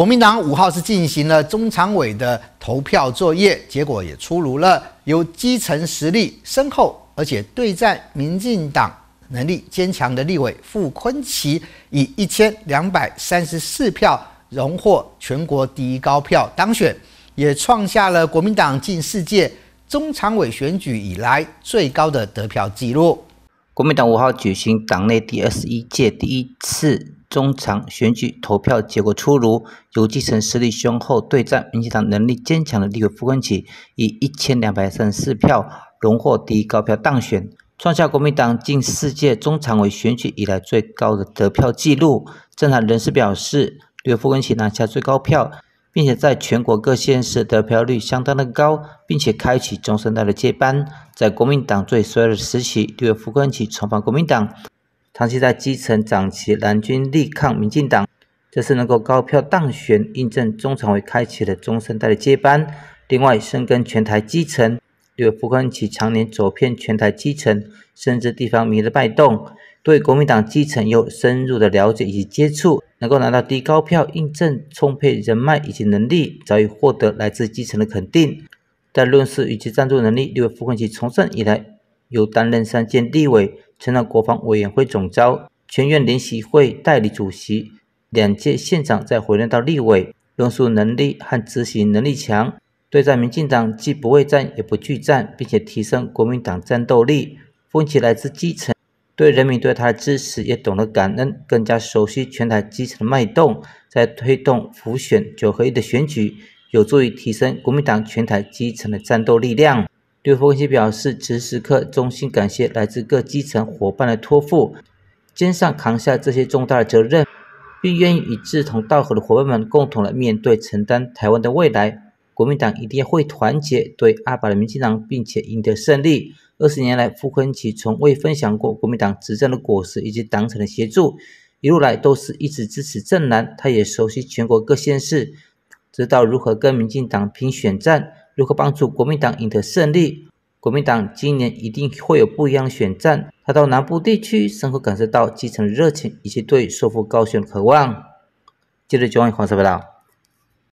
国民党五号是进行了中常委的投票作业，结果也出炉了。由基层实力深厚，而且对战民进党能力坚强的立委傅昆奇，以一千两百三十四票荣获全国一高票当选，也创下了国民党近世界中常委选举以来最高的得票纪录。国民党五号举行党内第二十一届第一次。中常选举投票结果出炉，由基承实力雄厚对战民进党能力坚强的立委傅冠奇，以一千两百三十四票荣获第一高票当选，创下国民党近四届中常委选举以来最高的得票纪录。政坛人士表示，立委傅冠奇拿下最高票，并且在全国各县市得票率相当的高，并且开启中生代的接班，在国民党最衰的时期，立委傅冠奇重返国民党。长期在基层掌旗，蓝军力抗民进党，这次能够高票当选，印证中常委开启了中生代的接班。另外，深耕全台基层，刘福坤其常年走遍全台基层，深知地方民的脉动，对国民党基层有深入的了解以及接触，能够拿到低高票，印证充沛人脉以及能力，早已获得来自基层的肯定。在论事以及赞助能力，刘福坤其从政以来，又担任三建立委。成了国防委员会总召、全院联席会代理主席两届县长，在回任到立委，论述能力和执行能力强，对战民进党既不畏战也不惧战，并且提升国民党战斗力。风起来自基层，对人民对他的支持也懂得感恩，更加熟悉全台基层的脉动，在推动复选九合一的选举，有助于提升国民党全台基层的战斗力量。刘丰奇表示，此时刻衷心感谢来自各基层伙伴的托付，肩上扛下这些重大的责任，并愿意与志同道合的伙伴们共同来面对、承担台湾的未来。国民党一定会团结对阿爸的民进党，并且赢得胜利。二十年来，傅昆奇从未分享过国民党执政的果实以及党产的协助，一路来都是一直支持正南。他也熟悉全国各县市，知道如何跟民进党拼选战。如何帮助国民党赢得胜利？国民党今年一定会有不一样的选战。他到南部地区，深刻感受到基层的热情以及对收复高雄的渴望。记者张宏什么道？